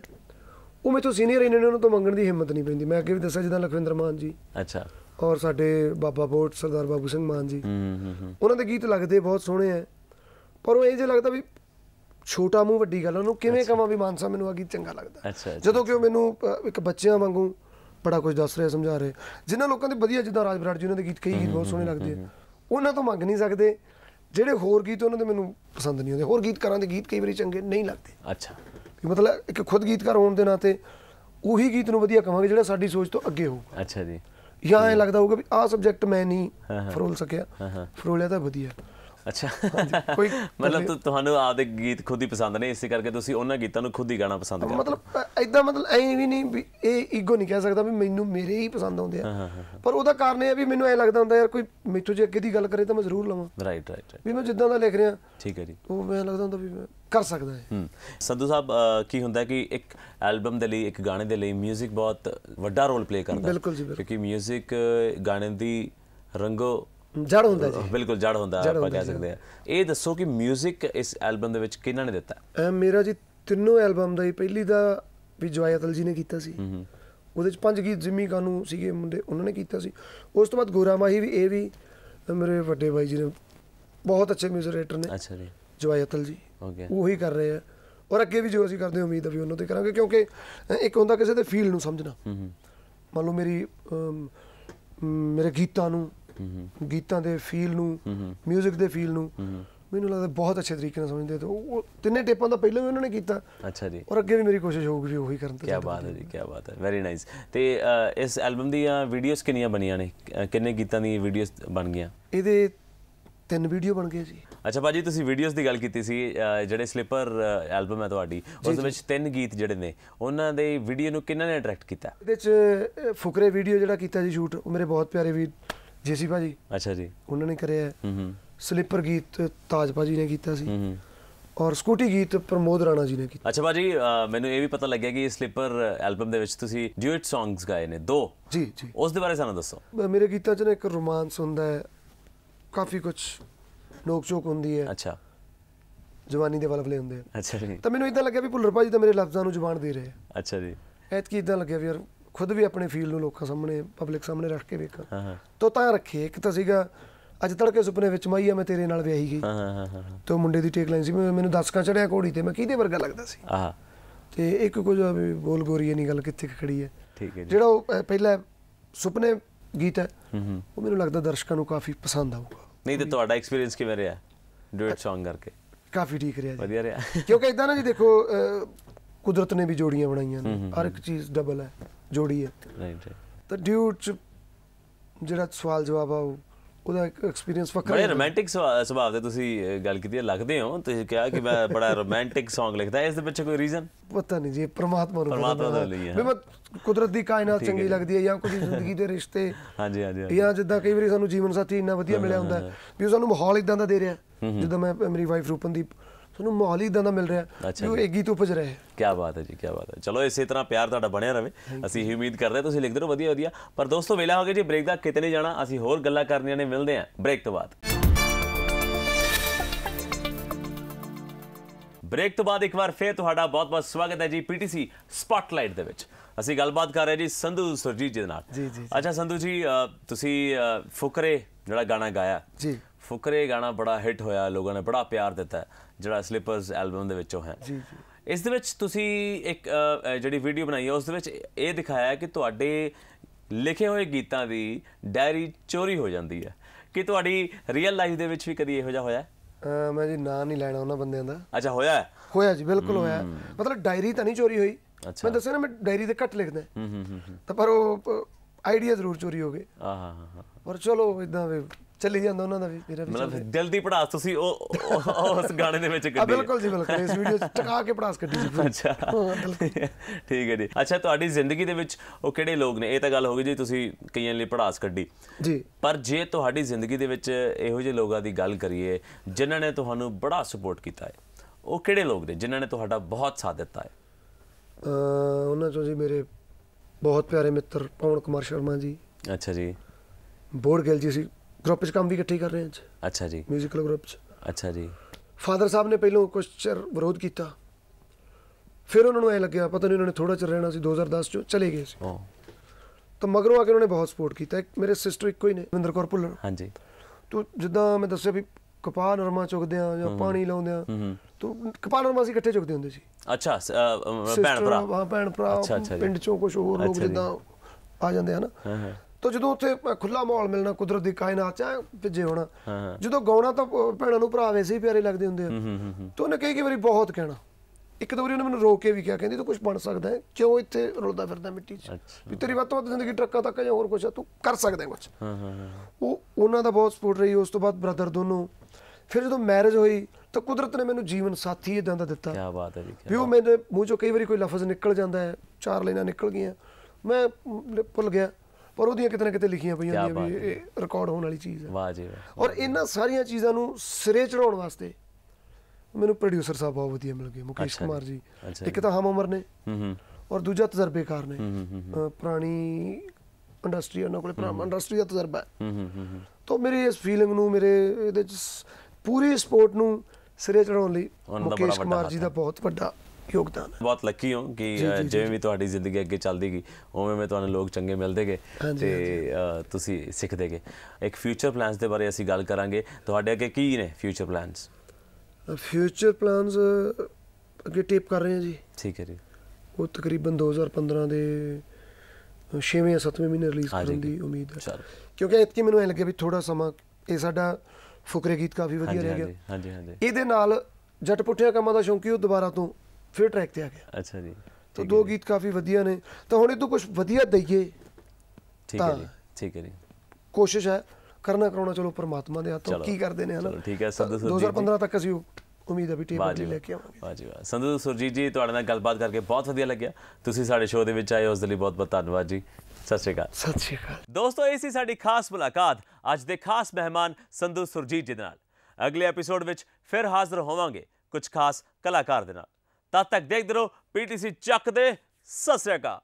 ਉਹ ਮੇਥੋਂ ਸੀਨੀਅਰ ਇਹਨਾਂ ਨੇ ਉਹਨਾਂ ਤੋਂ ਮੰਗਣ ਦੀ ਹਿੰਮਤ ਨਹੀਂ ਪੈਂਦੀ ਮੈਂ ਅੱਗੇ ਵੀ ਦੱਸਿਆ ਜਿੱਦਾਂ ਲਖਵਿੰਦਰ ਮਾਨ ਜੀ ਅੱਛਾ ਔਰ ਸਾਡੇ ਬਾਬਾ ਬੋਟ ਸਰਦਾਰ ਬਾਬੂ ਸਿੰਘ ਮਾਨ ਜੀ ਉਹਨਾਂ ਦੇ ਗੀਤ ਲੱਗਦੇ ਬਹੁਤ ਸੋਹਣੇ ਆ ਪਰ ਉਹ ਇਹ ਜੇ ਲੱਗਦਾ ਵੀ ਛੋਟਾ ਮੂੰਹ ਵੱਡੀ ਗੱਲ ਉਹਨੂੰ ਕਿਵੇਂ ਕਹਾਂ ਵੀ ਮਾਨਸਾ ਮੈਨੂੰ ਆ ਗੀਤ ਚੰਗਾ ਲੱਗਦਾ ਜਦੋਂ ਕਿ ਉਹ ਮੈਨੂੰ ਇੱਕ ਬੱਚਿਆਂ ਵਾਂਗੂ ਬੜਾ ਕੁਝ ਦੱਸ ਰਿਹਾ ਸਮਝਾ ਰਿਹਾ ਜਿਨ੍ਹਾਂ ਲੋਕਾਂ ਦੇ ਵਧੀਆ ਜਿੱਦਾਂ ਰਾਜ ਬਰਾੜ ਜੀ ਉਹਨਾਂ ਦੇ ਗੀਤ ਕਈ ਗੀਤ ਬਹੁਤ ਸੋਹਣੇ ਲੱਗਦੇ ਆ ਉਹਨਾਂ ਤੋਂ ਮੰਗ ਨਹੀਂ ਸਕਦੇ ਜਿਹੜੇ ਹੋਰ ਗੀਤ ਉਹਨਾਂ ਦੇ ਮੈਨੂੰ ਪਸੰਦ ਨਹੀਂ ਆਉਂਦੇ ਹੋਰ ਗੀਤਕਾਰਾਂ ਦੇ ਗੀਤ ਕਈ ਵਾਰੀ ਚੰਗੇ ਨਹੀਂ ਲੱਗਦੇ ਅੱਛਾ ਮਤਲਬ ਇੱਕ ਖੁਦ ਗੀਤਕਾਰ ਹੋਣ ਦੇ ਨਾਤੇ ਉਹੀ ਗੀਤ ਨੂੰ ਵਧੀਆ ਕਹਾਂਗੇ ਜਿਹੜਾ ਸਾਡੀ ਸੋਚ ਤੋਂ ਅੱਗੇ ਹੋਊਗਾ ਅੱਛਾ ਜੀ ਜਾਂ ਐ ਲੱਗਦਾ ਹੋਊਗਾ ਵੀ ਆਹ ਸਬਜੈਕਟ ਮੈਂ ਨਹੀਂ ਫਰੋਲ ਸਕਿਆ ਫਰੋਲਿਆ ਤਾਂ ਵਧੀਆ ਅੱਛਾ ਕੋਈ ਮਤਲਬ ਤੁਹਾਨੂੰ ਆਪਦੇ ਗੀਤ ਖੁਦ ਹੀ ਪਸੰਦ ਨੇ ਇਸੇ ਕਰਕੇ ਤੁਸੀਂ ਉਹਨਾਂ ਗੀਤਾਂ ਨੂੰ ਖੁਦ ਹੀ ਗਾਣਾ ਪਸੰਦ ਕਰਦੇ ਮਤਲਬ ਐਦਾਂ ਮਤਲਬ ਐ ਵੀ ਨਹੀਂ ਵੀ ਇਹ ਈਗੋ ਨਹੀਂ ਕਹਿ ਸਕਦਾ ਵੀ ਮੈਨੂੰ ਮੇਰੇ ਹੀ ਪਸੰਦ ਆਉਂਦੇ ਆ ਪਰ ਉਹਦਾ ਕਾਰਨ ਇਹ ਆ ਵੀ ਮੈਨੂੰ ਐ ਲੱਗਦਾ ਹੁੰਦਾ ਯਾਰ ਕੋਈ ਮਿੱਠੂ ਜੇ ਅੱਗੇ ਦੀ ਗੱਲ ਕਰੇ ਤਾਂ ਮੈਂ ਜ਼ਰੂਰ ਲਵਾਂ ਰਾਈਟ ਰਾਈਟ ਵੀ ਮੈਂ ਜਿੱਦਾਂ ਦਾ ਲਿਖ ਰਿਹਾ ਠੀਕ ਹੈ ਜੀ ਉਹ ਮੈਨੂੰ ਲੱਗਦਾ ਹੁੰਦਾ ਵੀ ਮੈਂ ਕਰ ਸਕਦਾ ਹੈ ਹੂੰ ਸੰਧੂ ਸਾਹਿਬ ਕੀ ਹੁੰਦਾ ਕਿ ਇੱਕ ਐਲਬਮ ਦੇ ਲਈ ਇੱਕ ਗਾਣੇ ਦੇ ਲਈ 뮤직 ਬਹੁਤ ਵੱਡਾ ਰੋਲ ਪਲੇ ਕਰਦਾ ਕਿਉਂਕਿ 뮤직 ਗਾਣੇ ਦੀ ਰੰਗੋ ਜੜ ਹੁੰਦਾ ਜੀ ਬਿਲਕੁਲ ਜੜ ਹੁੰਦਾ ਆਪਾਂ ਕਹਿ ਸਕਦੇ ਆ ਇਹ ਦੱਸੋ ਕਿ 뮤직 ਇਸ ਐਲਬਮ ਦੇ ਵਿੱਚ ਕਿਹਨਾਂ ਨੇ ਦਿੱਤਾ ਮੇਰਾ ਜੀ ਤਿੰਨੋਂ ਐਲਬਮ ਦਾ ਹੀ ਪਹਿਲੀ ਦਾ ਵੀ ਜਵਾਇਤਲ ਅਤਲ ਜੀ ਨੇ ਕੀਤਾ ਸੀ ਉਹਦੇ ਚ ਪੰਜ ਗੀਤ ਜਿਮੀ ਕਾਨੂੰ ਸੀਗੇ ਮੁੰਡੇ ਉਹਨਾਂ ਨੇ ਕੀਤਾ ਸੀ ਉਸ ਤੋਂ ਬਾਅਦ ਗੋਰਾ ਮਾਹੀ ਵੀ ਇਹ ਵੀ ਮੇਰੇ ਵੱਡੇ ਭਾਈ ਜੀ ਨੇ ਬਹੁਤ ਅੱਛੇ 뮤직 ਨੇ ਅੱਛਾ ਜੀ ਜਵਾਈ ਅਤਲ ਜੀ ਉਹੀ ਕਰ ਰਹੇ ਆ ਔਰ ਅੱਗੇ ਵੀ ਜੋ ਅਸੀਂ ਕਰਦੇ ਉਮੀਦ ਆ ਵੀ ਉਹਨਾਂ ਤੇ ਕਰਾਂਗੇ ਕਿਉਂਕਿ ਇੱਕ ਹੁੰਦਾ ਕਿਸੇ ਦੇ ਫੀਲ ਨੂੰ ਸਮਝਣਾ ਹੂੰ ਹੂੰ ਮੰਨ ਲਓ ਮੇਰੀ ਮੇਰੇ ਗੀਤਾਂ ਨੂੰ ਗੀਤਾਂ ਦੇ ਫੀਲ ਨੂੰ ਮਿਊਜ਼ਿਕ ਦੇ ਫੀਲ ਨੂੰ ਮੈਨੂੰ ਲੱਗਦਾ ਬਹੁਤ ਅੱਛੇ ਤਰੀਕੇ ਨਾਲ ਸਮਝਦੇ ਤੇ ਉਹ ਤਿੰਨੇ ਟੇਪਾਂ ਦਾ ਪਹਿਲਾਂ ਵੀ ਉਹਨਾਂ ਨੇ ਕੀਤਾ ਅੱਛਾ ਜੀ ਔਰ ਅੱਗੇ ਵੀ ਮੇਰੀ ਕੋਸ਼ਿਸ਼ ਹੋਊਗੀ ਵੀ ਉਹੀ ਕਰਨ ਤੇ ਕੀ ਬਾਤ ਹੈ ਜੀ ਕੀ ਬਾਤ ਹੈ ਵੈਰੀ ਨਾਈਸ ਤੇ ਇਸ ਐਲਬਮ ਦੀਆਂ ਵੀਡੀਓਜ਼ ਕਿੰਨੀਆਂ ਬਣੀਆਂ ਨੇ ਕਿੰਨੇ ਗੀਤਾਂ ਦੀਆਂ ਵੀਡੀਓਜ਼ ਬਣ ਗਈਆਂ ਇਹਦੇ ਤਿੰਨ ਵੀਡੀਓ ਬਣ ਗਏ ਜੀ ਅੱਛਾ ਭਾਜੀ ਤੁਸੀਂ ਵੀਡੀਓਜ਼ ਦੀ ਗੱਲ ਕੀਤੀ ਸੀ ਜਿਹੜੇ ਸਲੀਪਰ ਐਲਬਮ ਹੈ ਤੁਹਾਡੀ ਉਸ ਵਿੱਚ ਤਿੰਨ ਗੀਤ ਜਿਹੜੇ ਨੇ ਉਹਨਾਂ ਦੇ ਵੀਡੀਓ ਨੂੰ ਕਿੰਨਾ ਨੇ ਅਟਰੈਕਟ ਕੀਤਾ ਇਹਦੇ ਵਿੱਚ ਫੁਕਰੇ ਵੀਡੀਓ ਜਿਹੜਾ ਕੀਤਾ ਜੀ ਸ਼ੂਟ ਉਹ ਮੇਰੇ ਬਹੁਤ ਪਿਆਰੇ ਵੀਰ ਜੀਸੀ ਭਾਜੀ ਅੱਛਾ ਜੀ ਉਹਨਾਂ ਨੇ ਕਰਿਆ ਹੂੰ ਹੂੰ ਸਲੀਪਰ ਗੀਤ ਤਾਜ ਭਾਜੀ ਨੇ ਕੀਤਾ ਸੀ ਹੂੰ ਹੂੰ ਔਰ ਸਕੂਟੀ ਗੀਤ ਪ੍ਰਮੋਦ ਰਾਣਾ ਜੀ ਨੇ ਕੀਤਾ ਅੱਛਾ ਭਾਜੀ ਮੈਨੂੰ ਇਹ ਵੀ ਪਤਾ ਲੱਗਿਆ ਕਿ ਸਲੀਪਰ ਐਲਬਮ ਦੇ ਵਿੱਚ ਤੁਸੀਂ ਡਿਊਟ ਸੌਂਗਸ ਗਾਏ ਨੇ ਦੋ ਜੀ ਜੀ ਉਸ ਦੇ ਬਾਰੇ ਸਾਨੂੰ ਦੱਸੋ ਮੇਰੇ ਗੀਤਾਂ 'ਚ ਨਾ ਇੱਕ ਰੋਮਾਂਸ ਹੁੰਦਾ ਹੈ ਕਾਫੀ ਕੁਝ ਨੋਕ ਚੋਕ ਹੁੰਦੀ ਹੈ ਅੱਛਾ ਜਵਾਨੀ ਦੇ ਵਲਵਲੇ ਹੁੰਦੇ ਆ ਅੱਛਾ ਜੀ ਤਾਂ ਮੈਨੂੰ ਇਦਾਂ ਲੱਗਿਆ ਵੀ ਭੁੱਲਰ ਭਾਜੀ ਤਾਂ ਮੇਰੇ ਲਫ਼ਜ਼ਾਂ ਨੂੰ ਜ਼ੁਬਾਨ ਦੇ ਰਹੇ ਆ ਅੱਛਾ ਜੀ ਐਤ ਕੀ ਇਦਾਂ ਲੱਗਿਆ ਵੀ ਯਾਰ ਖੁਦ ਵੀ ਆਪਣੇ ਫੀਲਡ ਨੂੰ ਲੋਕਾਂ ਸਾਹਮਣੇ ਪਬਲਿਕ ਸਾਹਮਣੇ ਰੱਖ ਕੇ ਵੇਖਾਂ ਤੋ ਤਾਂ ਰੱਖੇ ਇੱਕ ਤਾਂ ਸੀਗਾ ਅੱਜ ਤੜਕੇ ਸੁਪਨੇ ਵਿੱਚ ਮਾਈਆ ਮੈਂ ਤੇਰੇ ਨਾਲ ਵਿਆਹੀ ਗਈ ਹਾਂ ਹਾਂ ਹਾਂ ਤੋ ਮੁੰਡੇ ਦੀ ਟੇਕ ਲਾਈਨ ਸੀ ਮੈਨੂੰ ਦਸਕਾਂ ਚੜਿਆ ਘੋੜੀ ਤੇ ਮੈਂ ਕਿਹਦੇ ਵਰਗਾ ਲੱਗਦਾ ਸੀ ਆਹ ਤੇ ਇੱਕ ਕੁਝ ਬੋਲ ਇਹ ਨਹੀਂ ਗੱਲ ਕਿੱਥੇ ਖੜੀ ਹੈ ਠੀਕ ਹੈ ਜਿਹੜਾ ਉਹ ਪਹਿਲਾ ਸੁਪਨੇ ਗੀਤ ਹੈ ਉਹ ਮੈਨੂੰ ਲੱਗਦਾ ਦਰਸ਼ਕਾਂ ਨੂੰ ਕਾਫੀ ਪਸੰਦ ਆਊਗਾ ਨਹੀਂ ਤੇ ਤੁਹਾਡਾ ਐਕਸਪੀਰੀਅੰਸ ਕਿਵੇਂ ਰਿਹਾ ਡੂਇਟ Song ਕਰਕੇ ਕਾਫੀ ਠੀਕ ਰਿਹਾ ਜੀ ਵਧੀਆ ਰਿਹਾ ਕਿਉਂਕਿ ਇਦਾਂ ਨਾ ਜੀ ਦੇਖੋ ਕੁਦਰਤ ਨੇ ਵੀ ਜੋੜੀਆਂ ਬਣਾਈਆਂ ਨੇ ਹਰ ਇੱਕ ਚੀਜ਼ ਡਬਲ ਹੈ ਜੋੜੀ ਹੈ ਰਾਈਟ ਤਾਂ ਡਿਊਟ ਚ ਜਿਹੜਾ ਸਵਾਲ ਜਵਾਬ ਆ ਉਹਦਾ ਇੱਕ ਐਕਸਪੀਰੀਅੰਸ ਵੱਖਰਾ ਹੈ ਰੋਮਾਂਟਿਕ ਸੁਭਾਅ ਦੇ ਤੁਸੀਂ ਗੱਲ ਕੀਤੀ ਹੈ ਲੱਗਦੇ ਹੋ ਤੁਸੀਂ ਕਿਹਾ ਕਿ ਮੈਂ ਬੜਾ ਰੋਮਾਂਟਿਕ Song ਲਿਖਦਾ ਇਸ ਦੇ ਪਿੱਛੇ ਕੋਈ ਰੀਜ਼ਨ ਪਤਾ ਨਹੀਂ ਜੀ ਪਰਮਾਤਮਾ ਨੂੰ ਪਰਮਾਤਮਾ ਦਾ ਲਈ ਹੈ ਮੈਂ ਕੁਦਰਤ ਦੀ ਕਾਇਨਾਤ ਚੰਗੀ ਲੱਗਦੀ ਹੈ ਜਾਂ ਕੋਈ ਜ਼ਿੰਦਗੀ ਦੇ ਰਿਸ਼ਤੇ (laughs) ਹਾਂਜੀ ਹਾਂਜੀ ਜਾਂ ਜਿੱਦਾਂ ਕਈ ਵਾਰੀ ਸਾਨੂੰ ਜੀਵਨ ਸਾਥੀ ਇੰਨਾ ਵਧੀਆ ਮਿਲਿਆ ਹੁੰਦਾ ਵੀ ਉਹ ਸਾਨੂੰ ਮਾਹੌਲ ਇਦਾਂ ਦਾ ਦੇ ਰਿਹਾ ਜਦੋਂ ਮੈਂ ਮੇਰੀ ਵਾਈਫ ਰੂਪਨਦੀਪ ਤੁਹਾਨੂੰ ਮਾਹੌਲ ਹੀ ਨਾ ਦਾ ਮਿਲ ਰਿਹਾ ਜੋ ਏਗੀ ਤੋਂ ਉਪਜ ਰਹੇ ਕੀ ਬਾਤ ਹੈ ਜੀ ਕੀ ਬਾਤ ਹੈ ਚਲੋ ਇਸੇ ਤਰ੍ਹਾਂ ਪਿਆਰ ਤੁਹਾਡਾ ਬਣਿਆ ਰਵੇ ਅਸੀਂ ਇਹ ਉਮੀਦ ਕਰਦੇ ਤੁਸੀਂ ਲਿਖਦੇ ਰਹੋ ਵਧੀਆ ਵਧੀਆ ਪਰ ਦੋਸਤੋ ਵੇਲਾ ਹੋ ਗਿਆ ਜੀ ਬ੍ਰੇਕ ਦਾ ਕਿਤੇ ਨਹੀਂ ਜਾਣਾ ਅਸੀਂ ਹੋਰ ਗੱਲਾਂ ਕਰਨੀਆਂ ਨੇ ਮਿਲਦੇ ਆਂ ਬ੍ਰੇਕ ਤੋਂ ਬਾਅਦ ਬ੍ਰੇਕ ਤੋਂ ਬਾਅਦ ਇੱਕ ਵਾਰ ਫੇਰ ਤੁਹਾਡਾ ਬਹੁਤ-ਬਹੁਤ ਸਵਾਗਤ ਹੈ ਜੀ ਪੀਟੀਸੀ ਸਪਾਟਲਾਈਟ ਦੇ ਵਿੱਚ ਅਸੀਂ ਗੱਲਬਾਤ ਕਰ ਰਹੇ ਜੀ ਸੰਧੂ ਸਰਜੀਤ ਜੀ ਦੇ ਨਾਲ ਜੀ ਜੀ ਅੱਛਾ ਸੰਧੂ ਜੀ ਤੁਸੀਂ ਫੁਕਰੇ ਜਿਹੜਾ ਗਾਣਾ ਗਾਇਆ ਜੀ ਫੁਕਰੇ ਗਾਣਾ ਬੜਾ ਹਿੱਟ ਹੋਇਆ ਲੋਕਾਂ ਨੇ ਬੜਾ ਪਿਆਰ ਦਿੱਤਾ ਜਿਹੜਾ ਸਲਿਪਰਸ ਐਲਬਮ ਦੇ ਵਿੱਚੋਂ ਹੈ ਜੀ ਜੀ ਇਸ ਦੇ ਵਿੱਚ ਤੁਸੀਂ ਇੱਕ ਜਿਹੜੀ ਵੀਡੀਓ ਬਣਾਈ ਹੈ ਉਸ ਦੇ ਵਿੱਚ ਇਹ ਦਿਖਾਇਆ ਕਿ ਤੁਹਾਡੇ ਲਿਖੇ ਹੋਏ ਗੀਤਾਂ ਦੀ ਡਾਇਰੀ ਚੋਰੀ ਹੋ ਜਾਂਦੀ ਹੈ ਕਿ ਤੁਹਾਡੀ ਰੀਅਲ ਲਾਈਫ ਦੇ ਵਿੱਚ ਵੀ ਕਦੀ ਇਹੋ ਜਿਹਾ ਹੋਇਆ ਮੈਂ ਜੀ ਨਾਂ ਨਹੀਂ ਲੈਣਾ ਉਹਨਾਂ ਬੰਦਿਆਂ ਦਾ ਅੱਛਾ ਹੋਇਆ ਹੋਇਆ ਜੀ ਬਿਲਕੁਲ ਹੋਇਆ ਮਤਲਬ ਡਾਇਰੀ ਤਾਂ ਨਹੀਂ ਚੋਰੀ ਹੋਈ ਮੈਂ ਦੱਸਿਆ ਨਾ ਮੈਂ ਡਾਇਰੀ ਤੇ ਘੱਟ ਲਿਖਦਾ ਤਾਂ ਪਰ ਉਹ ਆਈਡੀਆ ਜ਼ਰੂਰ ਚੋਰੀ ਹੋ ਗਏ ਆਹ ਹਾਂ ਹਾਂ ਪਰ ਚਲੋ ਇਦਾਂ ਵੇ ਚੱਲੀ ਜਾਂਦਾ ਉਹਨਾਂ ਦਾ ਵੀ ਮੇਰਾ ਵੀ ਮਤਲਬ ਦਿਲ ਦੀ ਪੜਾਸ ਤੁਸੀਂ ਉਹ ਉਸ ਗਾਣੇ ਦੇ ਵਿੱਚ ਕੱਢੀ ਬਿਲਕੁਲ ਜੀ ਬਿਲਕੁਲ ਇਸ ਵੀਡੀਓ ਚ ਟਕਾ ਕੇ ਪੜਾਸ ਕੱਢੀ ਸੀ ਅੱਛਾ ਠੀਕ ਹੈ ਜੀ ਅੱਛਾ ਤੁਹਾਡੀ ਜ਼ਿੰਦਗੀ ਦੇ ਵਿੱਚ ਉਹ ਕਿਹੜੇ ਲੋਕ ਨੇ ਇਹ ਤਾਂ ਗੱਲ ਹੋ ਗਈ ਜੀ ਤੁਸੀਂ ਕਈਆਂ ਲਈ ਪੜਾਸ ਕੱਢੀ ਜੀ ਪਰ ਜੇ ਤੁਹਾਡੀ ਜ਼ਿੰਦਗੀ ਦੇ ਵਿੱਚ ਇਹੋ ਜਿਹੇ ਲੋਕਾਂ ਦੀ ਗੱਲ ਕਰੀਏ ਜਿਨ੍ਹਾਂ ਨੇ ਤੁਹਾਨੂੰ ਬੜਾ ਸਪੋਰਟ ਕੀਤਾ ਹੈ ਉਹ ਕਿਹੜੇ ਲੋਕ ਨੇ ਜਿਨ੍ਹਾਂ ਨੇ ਤੁਹਾਡਾ ਬਹੁਤ ਸਾਥ ਦਿੱਤਾ ਹੈ ਉਹਨਾਂ ਚੋਂ ਜੀ ਮੇਰੇ ਬਹੁਤ ਪਿਆਰੇ ਮਿੱਤਰ ਪਵਨ ਕੁਮਾਰ ਸ਼ਰਮਾ ਜੀ ਅੱਛਾ ਜੀ ਬੋਰਡ ਗੈਲ ਜੀ ਸੀ ਗਰੁੱਪ 'ਚ ਕੰਮ ਵੀ ਇਕੱਠੇ ਕਰ ਰਹੇ ਹਾਂ ਅੱਜ ਅੱਛਾ ਜੀ ਮਿਊਜ਼ੀਕਲ ਗਰੁੱਪ 'ਚ ਅੱਛਾ ਜੀ ਫਾਦਰ ਸਾਹਿਬ ਨੇ ਪਹਿਲਾਂ ਕੁਝ ਚਿਰ ਵਿਰੋਧ ਕੀਤਾ ਫਿਰ ਉਹਨਾਂ ਨੂੰ ਐ ਲੱਗਿਆ ਪਤਾ ਨਹੀਂ ਉਹਨਾਂ ਨੇ ਥੋੜਾ ਚਿਰ ਰਹਿਣਾ ਸੀ 2010 ਚ ਚਲੇ ਗਏ ਸੀ ਹਾਂ ਤਾਂ ਮਗਰੋਂ ਆ ਕੇ ਉਹਨਾਂ ਨੇ ਬਹੁਤ ਸਪੋਰਟ ਕੀਤਾ ਇੱਕ ਮੇਰੇ ਸਿਸਟਰ ਇੱਕੋ ਹੀ ਨੇ ਵਿੰਦਰ ਕੌਰ ਭੁੱਲਣ ਹਾਂਜੀ ਤੋ ਜਿੱਦਾਂ ਮੈਂ ਦੱਸਿਆ ਵੀ ਕਪਾਹ ਨਰਮਾ ਚੁਗਦੇ ਆ ਜਾਂ ਪਾਣੀ ਲਾਉਂਦੇ ਆ ਤੋ ਕਪਾਹ ਨਰਮਾ ਅਸੀਂ ਇਕੱਠੇ ਚੁਗਦੇ ਹੁੰਦੇ ਸੀ ਅੱਛਾ ਭੈਣ ਭਰਾ ਭੈਣ ਭਰਾ ਪਿੰਡ ਚੋਂ ਕੁਝ ਹੋਰ ਲੋਕ ਜਿੱਦਾਂ ਆ ਜਾਂਦੇ ਹਨ ਤਾਂ ਜਦੋਂ ਉੱਥੇ ਖੁੱਲਾ ਮਾਹੌਲ ਮਿਲਣਾ ਕੁਦਰਤ ਦੀ ਕਾਇਨਾਤ ਚ ਭਿੱਜੇ ਹੋਣਾ ਜਦੋਂ ਗਾਉਣਾ ਤਾਂ ਭੈਣਾਂ ਨੂੰ ਭਰਾਵੇਂ ਸੀ ਪਿਆਰੇ ਲੱਗਦੇ ਹੁੰਦੇ ਆ ਤੋ ਉਹਨੇ ਕਹੀ ਕਿ ਵਾਰੀ ਬਹੁਤ ਕਹਿਣਾ ਇੱਕ ਦੋ ਵਾਰੀ ਉਹਨੇ ਮੈਨੂੰ ਰੋਕ ਕੇ ਵੀ ਕਿਹਾ ਕਹਿੰਦੀ ਤੂੰ ਕੁਝ ਬਣ ਸਕਦਾ ਹੈ ਕਿਉਂ ਇੱਥੇ ਰੁਲਦਾ ਫਿਰਦਾ ਮਿੱਟੀ 'ਚ ਵੀ ਤੇਰੀ ਵੱਤ ਵੱਤ ਜ਼ਿੰਦਗੀ ਟਰੱਕਾਂ ਤੱਕ ਜਾਂ ਹੋਰ ਕੁਝ ਤੂੰ ਕਰ ਸਕਦਾ ਕੁਝ ਉਹ ਉਹਨਾਂ ਦਾ ਬਹੁਤ ਸਪੋਰਟ ਰਹੀ ਉਸ ਤੋਂ ਬਾਅਦ ਬ੍ਰਦਰ ਦੋਨੋਂ ਫਿਰ ਜਦੋਂ ਮੈਰਿਜ ਹੋਈ ਤਾਂ ਕੁਦਰਤ ਨੇ ਮੈਨੂੰ ਜੀਵਨ ਸਾਥੀ ਇਦਾਂ ਦਾ ਦਿੱਤਾ ਕੀ ਬਾਤ ਹੈ ਜੀ ਵੀ ਉਹ ਮੇਰੇ ਮੂੰਹ ਚੋਂ ਕਈ ਵਾਰੀ ਕੋਈ ਲਫ਼ਜ਼ ਨਿਕਲ ਜਾਂਦਾ ਹੈ ਚਾਰ ਲਾਈਨਾਂ ਨਿਕਲ ਗਈਆਂ ਮੈਂ ਭੁੱਲ ਗਿਆ ਔਰ ਉਹਦੀਆਂ ਕਿਤੇ ਨਾ ਕਿਤੇ ਲਿਖੀਆਂ ਪਈਆਂ ਹੁੰਦੀਆਂ ਵੀ ਇਹ ਰਿਕਾਰਡ ਹੋਣ ਵਾਲੀ ਚੀਜ਼ ਹੈ ਵਾਹ ਜੀ ਵਾਹ ਔਰ ਇਹਨਾਂ ਸਾਰੀਆਂ ਚੀਜ਼ਾਂ ਨੂੰ ਸਿਰੇ ਚੜਾਉਣ ਵਾਸਤੇ ਮੈਨੂੰ ਪ੍ਰੋਡਿਊਸਰ ਸਾਹਿਬ ਬਹੁਤ ਵਧੀਆ ਮਿਲ ਗਏ ਮੁਕੇਸ਼ ਕੁਮਾਰ ਜੀ ਇੱਕ ਤਾਂ ਹਮ ਉਮਰ ਨੇ ਹੂੰ ਹੂੰ ਔਰ ਦੂਜਾ ਤਜਰਬੇਕਾਰ ਨੇ ਪੁਰਾਣੀ ਇੰਡਸਟਰੀ ਉਹਨਾਂ ਕੋਲੇ ਪੁਰਾਣਾ ਇੰਡਸਟਰੀ ਦਾ ਤਜਰਬਾ ਹੈ ਹੂੰ ਹੂੰ ਤੋਂ ਮੇਰੀ ਇਸ ਫੀਲਿੰਗ ਨੂੰ ਮੇਰੇ ਇਹਦੇ ਚ ਪੂਰੀ ਸਪੋਰਟ ਨੂੰ ਸਿਰੇ ਚੜਾਉਣ ਲਈ ਮੁਕੇਸ਼ ਕੁਮਾਰ ਜੀ ਦਾ ਬਹੁਤ ਵੱਡਾ ਯੋਗਦਾਨ ਬਹੁਤ ਲੱਕੀ ਹਾਂ ਕਿ ਜਿਵੇਂ ਵੀ ਤੁਹਾਡੀ ਜ਼ਿੰਦਗੀ ਅੱਗੇ ਚੱਲਦੀ ਗਈ ਉਵੇਂ ਮੈਂ ਤੁਹਾਨੂੰ ਲੋਕ ਚੰਗੇ ਮਿਲਦੇਗੇ ਤੇ ਤੁਸੀਂ ਸਿੱਖਦੇ ਗਏ ਇੱਕ ਫਿਊਚਰ ਪਲਾਨਸ ਦੇ ਬਾਰੇ ਅਸੀਂ ਗੱਲ ਕਰਾਂਗੇ ਤੁਹਾਡੇ ਅੱਗੇ ਕੀ ਨੇ ਫਿਊਚਰ ਪਲਾਨਸ ਫਿਊਚਰ ਪਲਾਨਸ ਅੱਗੇ ਟੇਪ ਕਰ ਰਹੇ ਹਾਂ ਜੀ ਠੀਕ ਹੈ ਜੀ ਉਹ ਤਕਰੀਬਨ 2015 ਦੇ 6ਵੇਂ ਜਾਂ 7ਵੇਂ ਮਹੀਨੇ ਰਿਲੀਜ਼ ਕਰਨ ਦੀ ਉਮੀਦ ਹੈ ਕਿਉਂਕਿ ਇਤਕੀ ਮੈਨੂੰ ਐ ਲੱਗਿਆ ਵੀ ਥੋੜਾ ਸਮਾਂ ਇਹ ਸਾਡਾ ਫੁਕਰੇ ਗੀਤ ਕਾਫੀ ਵਧੀਆ ਰਹਿ ਗਿਆ ਹਾਂਜੀ ਹਾਂਜੀ ਇਹਦੇ ਨਾਲ ਜੱਟ ਪੁੱਠਿਆਂ ਕੰਮਾਂ ਦਾ ਸ਼ੌਂਕੀ ਉਹ ਦੁਬਾਰਾ ਤੋਂ ਫਿਰ ਟਰੈਕ ਤੇ ਆ ਗਿਆ ਅੱਛਾ ਜੀ ਤਾਂ ਦੋ ਗੀਤ ਕਾਫੀ ਵਧੀਆ ਨੇ ਤਾਂ ਹੁਣ ਇਹ ਤੋਂ ਕੁਝ ਵਧੀਆ ਦਈਏ ਠੀਕ ਹੈ ਜੀ ਠੀਕ ਹੈ ਜੀ ਕੋਸ਼ਿਸ਼ ਹੈ ਕਰਨਾ ਕਰਾਉਣਾ ਚਲੋ ਪਰਮਾਤਮਾ ਦੇ ਹੱਥੋਂ ਕੀ ਕਰਦੇ ਨੇ ਹਨਾ ਚਲੋ ਠੀਕ ਹੈ ਸੰਦੂ ਸੁਰਜੀਤ 2015 ਤੱਕ ਅਸੀਂ ਉਮੀਦ ਹੈ ਵੀ ਟੇਪ ਲੈ ਕੇ ਆਵਾਂਗੇ ਜੀ ਵਾਹ ਸੰਦੂ ਸੁਰਜੀ ਜੀ ਤੁਹਾਡੇ ਨਾਲ ਗੱਲਬਾਤ ਕਰਕੇ ਬਹੁਤ ਵਧੀਆ ਲੱਗਿਆ ਤੁਸੀਂ ਸਾਡੇ ਸ਼ੋਅ ਦੇ ਵਿੱਚ ਆਏ ਉਸ ਦੇ ਲਈ ਬਹੁਤ ਬਹੁਤ ਧੰਨਵਾਦ ਜੀ ਸਤਿ ਸ਼੍ਰੀ ਅਕਾਲ ਸਤਿ ਸ਼੍ਰੀ ਅਕਾਲ ਦੋਸਤੋ ਇਹ ਸੀ ਸਾਡੀ ਖਾਸ ਮੁਲਾਕਾਤ ਅੱਜ ਦੇ ਖਾਸ ਮਹਿਮਾਨ ਸੰਦੂ ਸੁਰਜੀ ਜੀ ਦੇ ਨਾਲ ਅਗਲੇ ਐਪੀਸੋਡ ਵਿੱਚ ਫਿਰ ਹਾਜ਼ਰ ਹੋਵਾਂਗੇ ਕੁਝ ਖਾਸ ਕਲਾਕਾਰ ਦੇ ਨਾਲ ਤਦ ਤੱਕ ਦੇਖਦੇ ਰਹੋ ਪੀਟੀਸੀ ਚੱਕ ਦੇ ਸਸਰੇਗਾ